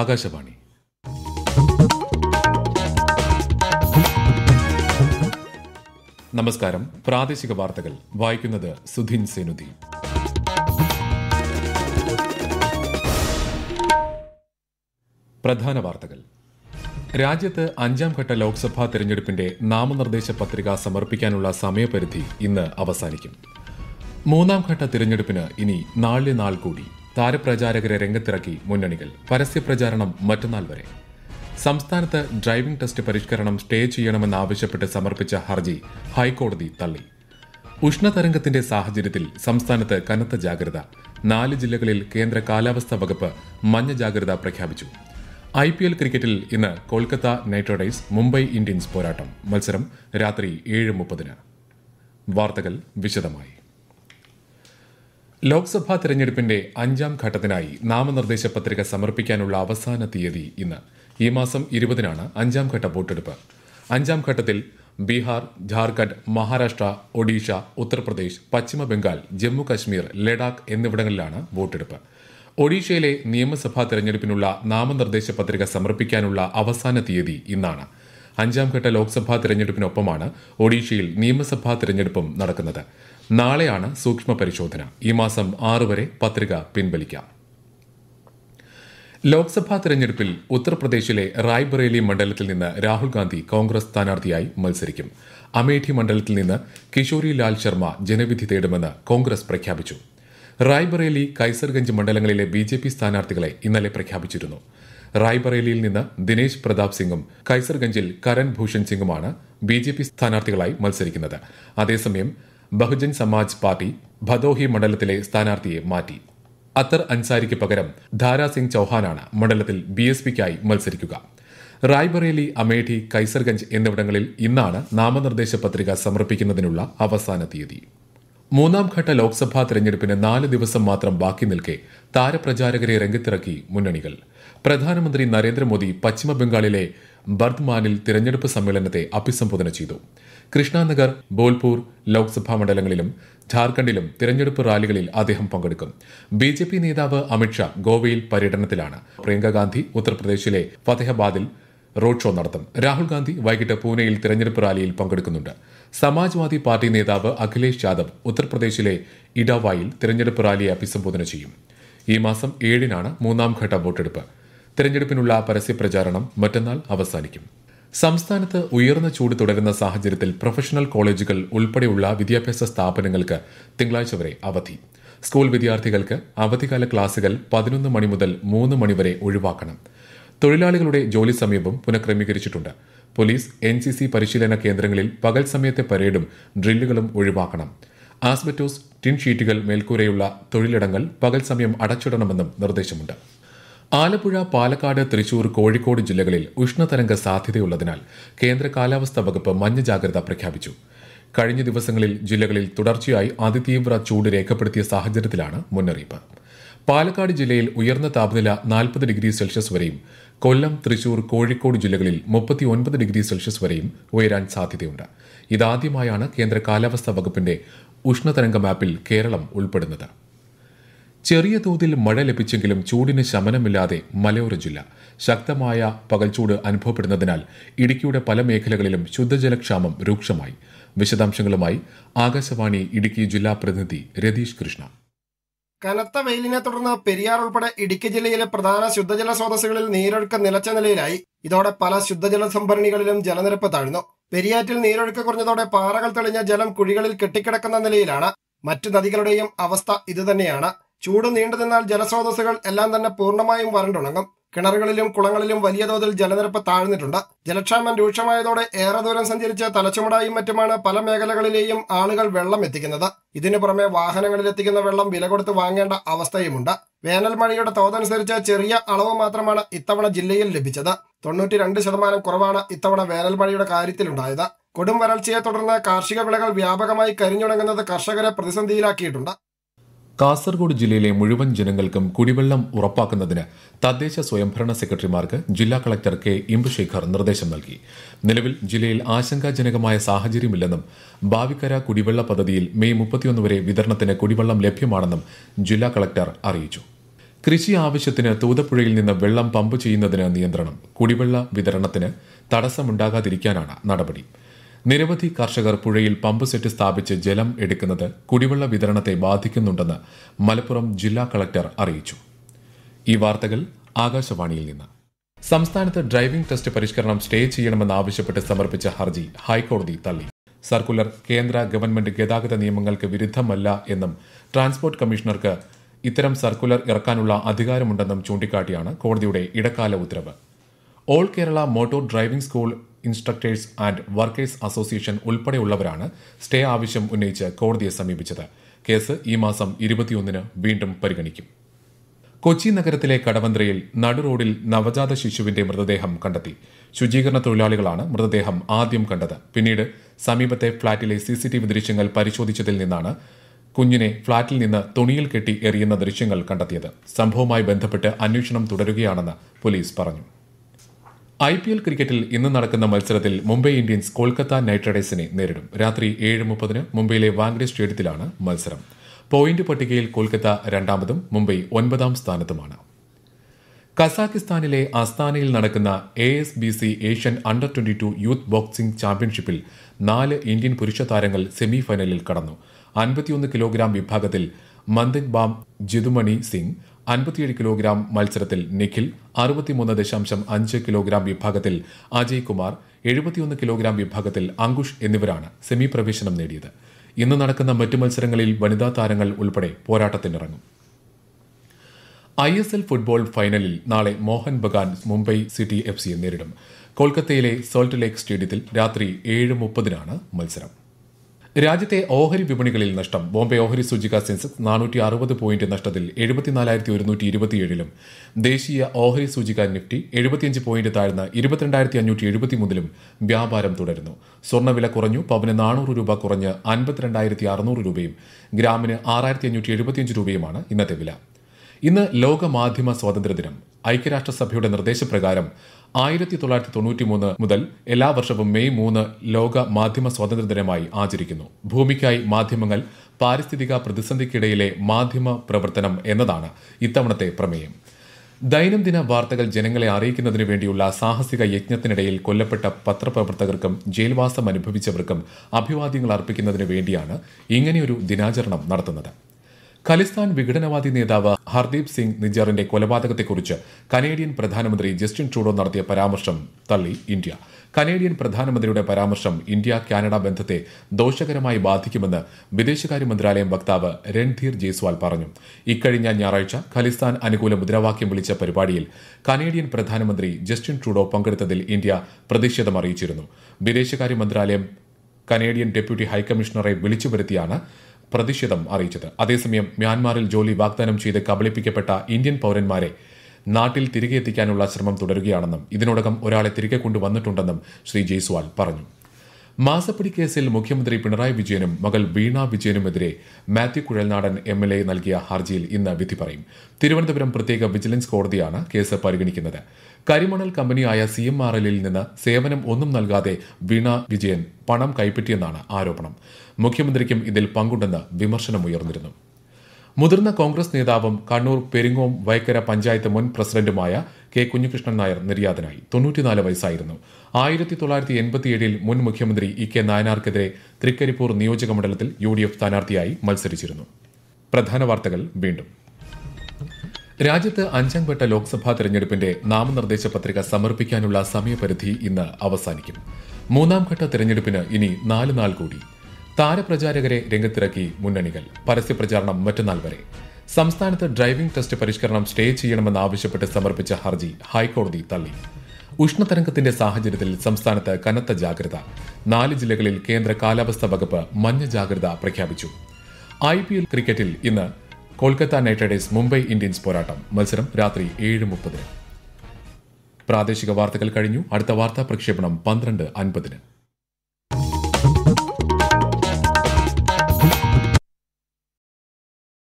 ആകാശവാണി നമസ്കാരം പ്രാദേശിക വാർത്തകൾ വായിക്കുന്നത് സുധിൻ സെനുധി പ്രധാന വാർത്തകൾ രാജ്യത്ത് അഞ്ചാം ഘട്ട ലോക്സഭാ തെരഞ്ഞെടുപ്പിന്റെ നാമനിർദ്ദേശ പത്രിക സമർപ്പിക്കാനുള്ള സമയപരിധി ഇന്ന് അവസാനിക്കും മൂന്നാം ഘട്ട തിരഞ്ഞെടുപ്പിന് ഇനി നാല് നാൾ കൂടി താരപ്രചാരകരെ രംഗത്തിറക്കി മുന്നണികൾ പരസ്യപ്രചാരണം മറ്റന്നാൾ വരെ സംസ്ഥാനത്ത് ഡ്രൈവിംഗ് ടെസ്റ്റ് പരിഷ്കരണം സ്റ്റേ ചെയ്യണമെന്നാവശ്യപ്പെട്ട് സമർപ്പിച്ച ഹർജി ഹൈക്കോടതി തള്ളി ഉഷ്ണതരംഗത്തിന്റെ സാഹചര്യത്തിൽ സംസ്ഥാനത്ത് കനത്ത ജാഗ്രത നാല് ജില്ലകളിൽ കേന്ദ്ര കാലാവസ്ഥാ വകുപ്പ് മഞ്ഞ ജാഗ്രത പ്രഖ്യാപിച്ചു ഐ പി എൽ ക്രിക്കറ്റിൽ ഇന്ന് Kolkata Knight Riders Mumbai Indians പോരാട്ടം മത്സരം രാത്രി ഏഴ് മുപ്പതിന് വാർത്തകൾ വിശദമായി ലോക്സഭാ തെരഞ്ഞെടുപ്പിന്റെ അഞ്ചാം ഘട്ടത്തിനായി നാമനിർദ്ദേശ പത്രിക സമർപ്പിക്കാനുള്ള അവസാന തീയതി ഇന്ന് ഈ മാസം ഇരുപതിനാണ് അഞ്ചാം ഘട്ട വോട്ടെടുപ്പ് അഞ്ചാം ഘട്ടത്തിൽ ബീഹാർ ജാർഖണ്ഡ് മഹാരാഷ്ട്ര ഒഡീഷ ഉത്തർപ്രദേശ് പശ്ചിമ ബംഗാൾ ജമ്മു ലഡാക്ക് എന്നിവിടങ്ങളിലാണ് വോട്ടെടുപ്പ് ഒഡീഷയിലെ നിയമസഭാ തെരഞ്ഞെടുപ്പിനുള്ള നാമനിർദ്ദേശ പത്രിക സമർപ്പിക്കാനുള്ള അവസാന തീയതി ഇന്നാണ് അഞ്ചാം ഘട്ട ലോക്സഭാ തെരഞ്ഞെടുപ്പിനൊപ്പമാണ് ഒഡീഷയിൽ നിയമസഭാ തെരഞ്ഞെടുപ്പും നടക്കുന്നത് നാളെയാണ് സൂക്ഷ്മ പരിശോധന ഈ മാസം ആറ് വരെ പത്രിക പിൻവലിക്കാം ലോക്സഭാ തെരഞ്ഞെടുപ്പിൽ ഉത്തർപ്രദേശിലെ റായ്ബറേലി മണ്ഡലത്തിൽ നിന്ന് രാഹുൽ ഗാന്ധി കോൺഗ്രസ് സ്ഥാനാർത്ഥിയായി മത്സരിക്കും അമേഠി മണ്ഡലത്തിൽ നിന്ന് കിഷോരി ലാൽ ശർമ്മ ജനവിധി തേടുമെന്ന് കോൺഗ്രസ് പ്രഖ്യാപിച്ചു റായ്ബറേലി കൈസർഗഞ്ച് മണ്ഡലങ്ങളിലെ ബി ജെ പി സ്ഥാനാർത്ഥികളെ ഇന്നലെ പ്രഖ്യാപിച്ചിരുന്നു റായ്ബറേലിയിൽ നിന്ന് ദിനേശ് പ്രതാപ് സിംഗും കൈസർഗഞ്ചിൽ കരൺ ഭൂഷൺ സിംഗുമാണ് ബി ജെ പി സ്ഥാനാർത്ഥികളായി മത്സരിക്കുന്നത് അതേസമയം ബഹുജൻ സമാജ് പാർട്ടി ഭദോഹി മണ്ഡലത്തിലെ സ്ഥാനാർത്ഥിയെ മാറ്റി അത്തർ അൻസാരിക്ക് പകരം ധാരാ സിംഗ് ചൌഹാനാണ് മണ്ഡലത്തിൽ ബി എസ് പിക്കായി മത്സരിക്കുക റായ്ബറേലി അമേഠി കൈസർഗഞ്ച് എന്നിവിടങ്ങളിൽ ഇന്നാണ് നാമനിർദ്ദേശ പത്രിക സമർപ്പിക്കുന്നതിനുള്ള അവസാന തീയതി മൂന്നാം ഘട്ട ലോക്സഭാ തെരഞ്ഞെടുപ്പിന് നാല് ദിവസം മാത്രം ബാക്കി നിൽക്കെ താരപ്രചാരകരെ രംഗത്തിറക്കി മുന്നണികൾ പ്രധാനമന്ത്രി നരേന്ദ്രമോദി പശ്ചിമ ബംഗാളിലെ ബർദ്മാനിൽ തിരഞ്ഞെടുപ്പ് സമ്മേളനത്തെ അഭിസംബോധന ചെയ്തു കൃഷ്ണാനഗർ ബോൽപൂർ ലോക്സഭാ മണ്ഡലങ്ങളിലും ഝാർഖണ്ഡിലും തിരഞ്ഞെടുപ്പ് റാലികളിൽ അദ്ദേഹം പങ്കെടുക്കും ബി ജെ പി നേതാവ് അമിത്ഷാ ഗോവയിൽ പര്യടനത്തിലാണ് പ്രിയങ്കാഗാന്ധി ഉത്തർപ്രദേശിലെ ഫതേഹബാദിൽ റോഡ് ഷോ നടത്തും രാഹുൽ ഗാന്ധി വൈകിട്ട് പൂനെയിൽ തിരഞ്ഞെടുപ്പ് റാലിയിൽ പങ്കെടുക്കുന്നുണ്ട് സമാജ്വാദി പാർട്ടി നേതാവ് അഖിലേഷ് യാദവ് ഉത്തർപ്രദേശിലെ ഇഡാവായിൽ തിരഞ്ഞെടുപ്പ് റാലിയെ അഭിസംബോധന ചെയ്യും ഈ മാസം ഏഴിനാണ് മൂന്നാം ഘട്ട വോട്ടെടുപ്പ് തെരഞ്ഞെടുപ്പിനുള്ള പരസ്യപ്രചാരണം മറ്റന്നാൾ അവസാനിക്കും സംസ്ഥാനത്ത് ഉയർന്ന ചൂട് തുടരുന്ന സാഹചര്യത്തിൽ പ്രൊഫഷണൽ കോളേജുകൾ ഉൾപ്പെടെയുള്ള വിദ്യാഭ്യാസ സ്ഥാപനങ്ങൾക്ക് തിങ്കളാഴ്ച വരെ അവധി സ്കൂൾ വിദ്യാർത്ഥികൾക്ക് അവധിക്കാല ക്ലാസുകൾ പതിനൊന്ന് മണി മുതൽ മൂന്ന് മണിവരെ ഒഴിവാക്കണം തൊഴിലാളികളുടെ ജോലി സമീപം പുനഃക്രമീകരിച്ചിട്ടുണ്ട് പോലീസ് എൻ സി സി പരിശീലന കേന്ദ്രങ്ങളിൽ പകൽ സമയത്തെ പരേഡും ഡ്രില്ലുകളും ഒഴിവാക്കണം ആസ്ബറ്റോസ് ടിൻ ഷീറ്റുകൾ മേൽക്കൂരയുള്ള തൊഴിലിടങ്ങൾ പകൽ സമയം അടച്ചിടണമെന്നും നിർദ്ദേശമുണ്ട് ആലപ്പുഴ പാലക്കാട് തൃശൂർ കോഴിക്കോട് ജില്ലകളിൽ ഉഷ്ണതരംഗ സാധ്യതയുള്ളതിനാൽ കേന്ദ്ര കാലാവസ്ഥാ വകുപ്പ് മഞ്ഞ ജാഗ്രത പ്രഖ്യാപിച്ചു കഴിഞ്ഞ ദിവസങ്ങളിൽ ജില്ലകളിൽ തുടർച്ചയായി അതിതീവ്ര ചൂട് രേഖപ്പെടുത്തിയ സാഹചര്യത്തിലാണ് മുന്നറിയിപ്പ് പാലക്കാട് ജില്ലയിൽ ഉയർന്ന താപനില നാൽപ്പത് ഡിഗ്രി സെൽഷ്യസ് വരെയും കൊല്ലം തൃശൂർ കോഴിക്കോട് ജില്ലകളിൽ മുപ്പത്തിയൊൻപത് ഡിഗ്രി സെൽഷ്യസ് വരെയും ഉയരാൻ സാധ്യതയുണ്ട് ഇതാദ്യമായാണ് കേന്ദ്ര കാലാവസ്ഥാ വകുപ്പിന്റെ ഉഷ്ണതരംഗ മാപ്പിൽ കേരളം ഉൾപ്പെടുന്നത് ചെറിയ തോതിൽ മഴ ലഭിച്ചെങ്കിലും ചൂടിന് ശമനമില്ലാതെ മലയോര ജില്ല ശക്തമായ പകൽച്ചൂട് അനുഭവപ്പെടുന്നതിനാൽ ഇടുക്കിയുടെ പല മേഖലകളിലും ശുദ്ധജലക്ഷാമം രൂക്ഷമായി വിശദാംശങ്ങളുമായി ആകാശവാണി ഇടുക്കി ജില്ലാ പ്രതിനിധി രതീഷ് കൃഷ്ണ കനത്ത വെയിലിനെ തുടർന്ന് പെരിയാർ ഉൾപ്പെടെ ഇടുക്കി ജില്ലയിലെ പ്രധാന ശുദ്ധജല സ്രോതസ്സുകളിൽ നീരൊഴുക്ക് നിലച്ച നിലയിലായി ഇതോടെ പല ശുദ്ധജല സംഭരണികളിലും ജലനിരപ്പ് താഴ്ന്നു പെരിയാറ്റിൽ നീരൊഴുക്ക് കുറഞ്ഞതോടെ പാറകൾ തെളിഞ്ഞ ജലം കുഴികളിൽ കെട്ടിക്കിടക്കുന്ന നിലയിലാണ് മറ്റു നദികളുടെയും അവസ്ഥ ഇതുതന്നെയാണ് ചൂട് നീണ്ടു നിന്നാൽ ജലസ്രോതസ്സുകൾ എല്ലാം തന്നെ പൂർണ്ണമായും വരണ്ടുണങ്ങും കിണറുകളിലും കുളങ്ങളിലും വലിയ തോതിൽ ജലനിരപ്പ് താഴ്ന്നിട്ടുണ്ട് ജലക്ഷാമം രൂക്ഷമായതോടെ ഏറെ ദൂരം സഞ്ചരിച്ച് തലച്ചുമടായും മറ്റുമാണ് പല മേഖലകളിലെയും ആളുകൾ വെള്ളം എത്തിക്കുന്നത് ഇതിനു പുറമെ വാഹനങ്ങളിലെത്തിക്കുന്ന വെള്ളം വില കൊടുത്ത് വാങ്ങേണ്ട അവസ്ഥയുമുണ്ട് വേനൽ മഴയുടെ തോതനുസരിച്ച് ചെറിയ അളവ് മാത്രമാണ് ഇത്തവണ ജില്ലയിൽ ലഭിച്ചത് തൊണ്ണൂറ്റി ശതമാനം കുറവാണ് ഇത്തവണ വേനൽ മഴയുടെ കാര്യത്തിലുണ്ടായത് കൊടും വരൾച്ചയെ തുടർന്ന് കാർഷിക വിളകൾ വ്യാപകമായി കരിഞ്ഞുണങ്ങുന്നത് കർഷകരെ പ്രതിസന്ധിയിലാക്കിയിട്ടുണ്ട് കാസർഗോഡ് ജില്ലയിലെ മുഴുവൻ ജനങ്ങൾക്കും കുടിവെള്ളം ഉറപ്പാക്കുന്നതിന് തദ്ദേശ സ്വയംഭരണ സെക്രട്ടറിമാർക്ക് ജില്ലാ കളക്ടർ കെ ഇമ്പുശേഖർ നിർദ്ദേശം നൽകി നിലവിൽ ജില്ലയിൽ ആശങ്കാജനകമായ സാഹചര്യമില്ലെന്നും ഭാവിക്കര കുടിവെള്ള പദ്ധതിയിൽ മെയ് മുപ്പത്തിയൊന്ന് വരെ വിതരണത്തിന് കുടിവെള്ളം ലഭ്യമാണെന്നും ജില്ലാ കളക്ടർ അറിയിച്ചു കൃഷി ആവശ്യത്തിന് തൂതപ്പുഴയിൽ നിന്ന് വെള്ളം പമ്പ് ചെയ്യുന്നതിന് നിയന്ത്രണം കുടിവെള്ള വിതരണത്തിന് തടസ്സമുണ്ടാകാതിരിക്കാനാണ് നടപടി നിരവധി കർഷകർ പുഴയിൽ പമ്പ് സെറ്റ് സ്ഥാപിച്ച് ജലം എടുക്കുന്നത് കുടിവെള്ള വിതരണത്തെ ബാധിക്കുന്നുണ്ടെന്ന് മലപ്പുറം ജില്ലാ കളക്ടർ അറിയിച്ചു ഈ വാർത്തകൾ ആകാശവാണിയിൽ നിന്ന് സംസ്ഥാനത്ത് ഡ്രൈവിംഗ് ടെസ്റ്റ് പരിഷ്കരണം സ്റ്റേ ചെയ്യണമെന്നാവശ്യപ്പെട്ട് സമർപ്പിച്ച ഹർജി ഹൈക്കോടതി തള്ളി സർക്കുലർ കേന്ദ്ര ഗവൺമെന്റ് ഗതാഗത നിയമങ്ങൾക്ക് വിരുദ്ധമല്ല എന്നും ട്രാൻസ്പോർട്ട് കമ്മീഷണർക്ക് ഇത്തരം സർക്കുലർ ഇറക്കാനുള്ള അധികാരമുണ്ടെന്നും ചൂണ്ടിക്കാട്ടിയാണ് കോടതിയുടെ ഇടക്കാല ഉത്തരവ് all Kerala motor driving school instructors and workers association ഉൾപ്പെടെയുള്ളവരാണ് സ്റ്റേ ആവശ്യം ഉന്നയിച്ച് കോടതിയെ സമീപിച്ചത് കേസ് ഈ മാസം ഇരുപത്തിയൊന്നിന് വീണ്ടും പരിഗണിക്കും കൊച്ചി നഗരത്തിലെ കടവന്ത്രയിൽ നടുറോഡിൽ നവജാത ശിശുവിന്റെ മൃതദേഹം കണ്ടെത്തി ശുചീകരണ തൊഴിലാളികളാണ് മൃതദേഹം ആദ്യം കണ്ടത് പിന്നീട് സമീപത്തെ ഫ്ളാറ്റിലെ സിസിടിവി ദൃശ്യങ്ങൾ പരിശോധിച്ചതിൽ നിന്നാണ് കുഞ്ഞിനെ ഫ്ളാറ്റിൽ നിന്ന് തുണിയിൽ കെട്ടി എറിയുന്ന ദൃശ്യങ്ങൾ കണ്ടെത്തിയത് സംഭവവുമായി ബന്ധപ്പെട്ട് അന്വേഷണം തുടരുകയാണെന്ന് പോലീസ് പറഞ്ഞു ഐ പി എൽ ക്രിക്കറ്റിൽ ഇന്ന് നടക്കുന്ന മത്സരത്തിൽ മുംബൈ ഇന്ത്യൻസ് കൊൽക്കത്ത നൈറ്റ് റൈഡേഴ്സിനെ നേരിടും രാത്രി ഏഴ് മുപ്പതിന് മുംബൈയിലെ വാങ്കഡെ സ്റ്റേഡിയത്തിലാണ് മത്സരം പോയിന്റ് പട്ടികയിൽ കൊൽക്കത്ത രണ്ടാമതും മുംബൈ ഒൻപതാം സ്ഥാനത്തുമാണ് കസാഖിസ്ഥാനിലെ അസ്താനയിൽ നടക്കുന്ന A S B C Asian under twenty two youth boxing ചാമ്പ്യൻഷിപ്പിൽ നാല് ഇന്ത്യൻ പുരുഷ താരങ്ങൾ സെമി ഫൈനലിൽ കടന്നു അൻപത്തിയൊന്ന് കിലോഗ്രാം വിഭാഗത്തിൽ മന്ദിക് ബാം ജിതുമണി സിംഗ് അൻപത്തിയേഴ് കിലോഗ്രാം മത്സരത്തിൽ നിഖിൽ അറുപത്തിമൂന്ന് ദശാംശം അഞ്ച് കിലോഗ്രാം വിഭാഗത്തിൽ അജയ് കുമാർ എഴുപത്തിയൊന്ന് കിലോഗ്രാം വിഭാഗത്തിൽ അങ്കുഷ് എന്നിവരാണ് സെമി പ്രവേശനം നേടിയത് ഇന്ന് നടക്കുന്ന മറ്റു മത്സരങ്ങളിൽ വനിതാ താരങ്ങൾ ഉൾപ്പെടെ പോരാട്ടത്തിനിറങ്ങും ഐ എസ് എൽ ഫുട്ബോൾ ഫൈനലിൽ നാളെ മോഹൻ ബഗാൻ മുംബൈ സിറ്റി എഫ് സിയെ നേരിടും കൊൽക്കത്തയിലെ സോൾട്ട് ലേക്ക് സ്റ്റേഡിയത്തിൽ രാത്രി ഏഴ് മുപ്പതിനാണ് മത്സരം രാജ്യത്തെ ഓഹരി വിപണികളിൽ നഷ്ടം ബോംബെ ഓഹരി സൂചിക സെൻസസ് നാനൂറ്റി അറുപത് പോയിന്റ് നഷ്ടത്തിൽ എഴുപത്തിനാലായിരത്തി ഒരുന്നൂറ്റി ഇരുപത്തിയേഴിലും ദേശീയ ഓഹരി സൂചിക നിഫ്റ്റി എഴുപത്തിയഞ്ച് പോയിന്റ് താഴ്ന്ന ഇരുപത്തിരണ്ടായിരത്തി അഞ്ഞൂറ്റി എഴുപത്തി മൂന്നിലും വ്യാപാരം തുടരുന്നു സ്വർണ്ണവില കുറഞ്ഞു പവന് നാനൂറ് രൂപ കുറഞ്ഞ് അൻപത്തിരണ്ടായിരത്തി അറുന്നൂറ് രൂപയും ഗ്രാമിന് ആറായിരത്തി അഞ്ഞൂറ്റി എഴുപത്തിയഞ്ച് രൂപയുമാണ് ഇന്നത്തെ വില ഇന്ന് ലോക മാധ്യമ സ്വാതന്ത്ര്യ ദിനം ഐക്യരാഷ്ട്രസഭയുടെ നിർദ്ദേശപ്രകാരം ആയിരത്തി തൊള്ളായിരത്തി തൊണ്ണൂറ്റി മൂന്ന് മുതൽ എല്ലാ വർഷവും മെയ് മൂന്ന് ലോക മാധ്യമ സ്വാതന്ത്ര്യ ദിനമായി ആചരിക്കുന്നു ഭൂമിക്കായി മാധ്യമങ്ങൾ പാരിസ്ഥിതിക പ്രതിസന്ധിക്കിടയിലെ മാധ്യമ പ്രവർത്തനം എന്നതാണ് ഇത്തവണത്തെ പ്രമേയം ദൈനംദിന വാർത്തകൾ ജനങ്ങളെ അറിയിക്കുന്നതിനു വേണ്ടിയുള്ള സാഹസിക യജ്ഞത്തിനിടയിൽ കൊല്ലപ്പെട്ട പത്രപ്രവർത്തകർക്കും ജയിൽവാസം അനുഭവിച്ചവർക്കും അഭിവാദ്യങ്ങൾ അർപ്പിക്കുന്നതിനു വേണ്ടിയാണ് ഇങ്ങനെയൊരു ദിനാചരണം നടത്തുന്നത് ഖലിസ്ഥാൻ വിഘടനവാദി നേതാവ് ഹർദീപ് സിംഗ് നിജറിന്റെ കൊലപാതകത്തെക്കുറിച്ച് കനേഡിയൻ പ്രധാനമന്ത്രി ജസ്റ്റിൻ ട്രൂഡോ നടത്തിയ പരാമർശം തള്ളി ഇന്ത്യ കനേഡിയൻ പ്രധാനമന്ത്രിയുടെ പരാമർശം ഇന്ത്യ കാനഡ ബന്ധത്തെ ദോഷകരമായി ബാധിക്കുമെന്ന് വിദേശകാര്യ മന്ത്രാലയം വക്താവ് രൺധീർ ജയ്സ്വാൾ പറഞ്ഞു ഇക്കഴിഞ്ഞ ഞായറാഴ്ച ഖലിസ്ഥാൻ അനുകൂല മുദ്രാവാക്യം വിളിച്ച പരിപാടിയിൽ കനേഡിയൻ പ്രധാനമന്ത്രി ജസ്റ്റിൻ ട്രൂഡോ പങ്കെടുത്തതിൽ ഇന്ത്യ പ്രതിഷേധം അറിയിച്ചിരുന്നു വിദേശകാര്യ മന്ത്രാലയം കനേഡിയൻ ഡെപ്യൂട്ടി ഹൈക്കമ്മീഷണറെ വിളിച്ചു വരുത്തിയാണ് പ്രതിഷേധം അറിയിച്ചത് അതേസമയം മ്യാൻമാറിൽ ജോലി വാഗ്ദാനം ചെയ്ത് കബളിപ്പിക്കപ്പെട്ട ഇന്ത്യൻ പൌരന്മാരെ നാട്ടിൽ തിരികെ എത്തിക്കാനുള്ള ശ്രമം തുടരുകയാണെന്നും ഇതിനോടകം ഒരാളെ തിരികെ കൊണ്ടുവന്നിട്ടുണ്ടെന്നും ശ്രീ ജയ്സ്വാൾ പറഞ്ഞു മാസപ്പടി കേസിൽ മുഖ്യമന്ത്രി പിണറായി വിജയനും മകൾ വീണ വിജയനുമെതിരെ Mathew Kuzhalnadan M L A നൽകിയ ഹർജിയിൽ ഇന്ന് വിധി പറയും തിരുവനന്തപുരം പ്രത്യേക വിജിലൻസ് കോടതിയാണ് കേസ് പരിഗണിക്കുന്നത് കരിമണൽ കമ്പനിയായ സി എം ആർ എല്ലിൽ നിന്ന് സേവനം ഒന്നും നൽകാതെ വീണ വിജയൻ പണം കൈപ്പറ്റിയെന്നാണ് ആരോപണം മുഖ്യമന്ത്രിക്കും ഇതിൽ പങ്കുണ്ടെന്ന് വിമർശനമുയർന്നിരുന്നു മുതിർന്ന കോൺഗ്രസ് നേതാവും കണ്ണൂർ പെരിങ്ങോം വൈക്കര പഞ്ചായത്ത് മുൻ പ്രസിഡന്റുമായ കെ കുഞ്ഞുകൃഷ്ണൻ നായർ നിര്യാതനായി തൊണ്ണൂറ്റിനാല് വയസ്സായിരുന്നു ആയിരത്തി തൊള്ളായിരത്തി എൺപത്തിയേഴിൽ മുൻ മുഖ്യമന്ത്രി ഇ കെ നായനാർക്കെതിരെ തൃക്കരിപ്പൂർ നിയോജക മണ്ഡലത്തിൽ യു ഡി എഫ് സ്ഥാനാർത്ഥിയായി മത്സരിച്ചിരുന്നു പ്രധാന വാർത്തകൾ വീണ്ടും രാജ്യത്ത് അഞ്ചാം ഘട്ട ലോക്സഭാ തെരഞ്ഞെടുപ്പിന്റെ നാമനിർദ്ദേശ പത്രിക സമർപ്പിക്കാനുള്ള സമയപരിധി ഇന്ന് അവസാനിക്കും മൂന്നാം ഘട്ട തെരഞ്ഞെടുപ്പിന് ഇനി നാല് നാൾ കൂടി താരപ്രചാരകരെ രംഗത്തിറക്കി മുന്നണികൾ പരസ്യപ്രചാരണം മറ്റന്നാൾ വരെ സംസ്ഥാനത്ത് ഡ്രൈവിംഗ് ടെസ്റ്റ് പരിഷ്കരണം സ്റ്റേ ചെയ്യണമെന്ന് ആവശ്യപ്പെട്ട് സമർപ്പിച്ച ഹർജി ഹൈക്കോടതി തള്ളി ഉഷ്ണതരംഗത്തിന്റെ സാഹചര്യത്തിൽ സംസ്ഥാനത്ത് കനത്ത ജാഗ്രത നാല് ജില്ലകളിൽ കേന്ദ്ര കാലാവസ്ഥാ വകുപ്പ് മഞ്ഞ ജാഗ്രത പ്രഖ്യാപിച്ചു ഐ പി എൽ ക്രിക്കറ്റിൽ ഇന്ന് Kolkata Knight Riders Mumbai Indians പോരാട്ടം മത്സരം രാത്രി ഏഴ് മുപ്പതിന് പ്രാദേശിക വാർത്തകൾ കഴിഞ്ഞു അടുത്ത വാർത്താ പ്രക്ഷേപണം പന്ത്രണ്ട് അൻപതിന്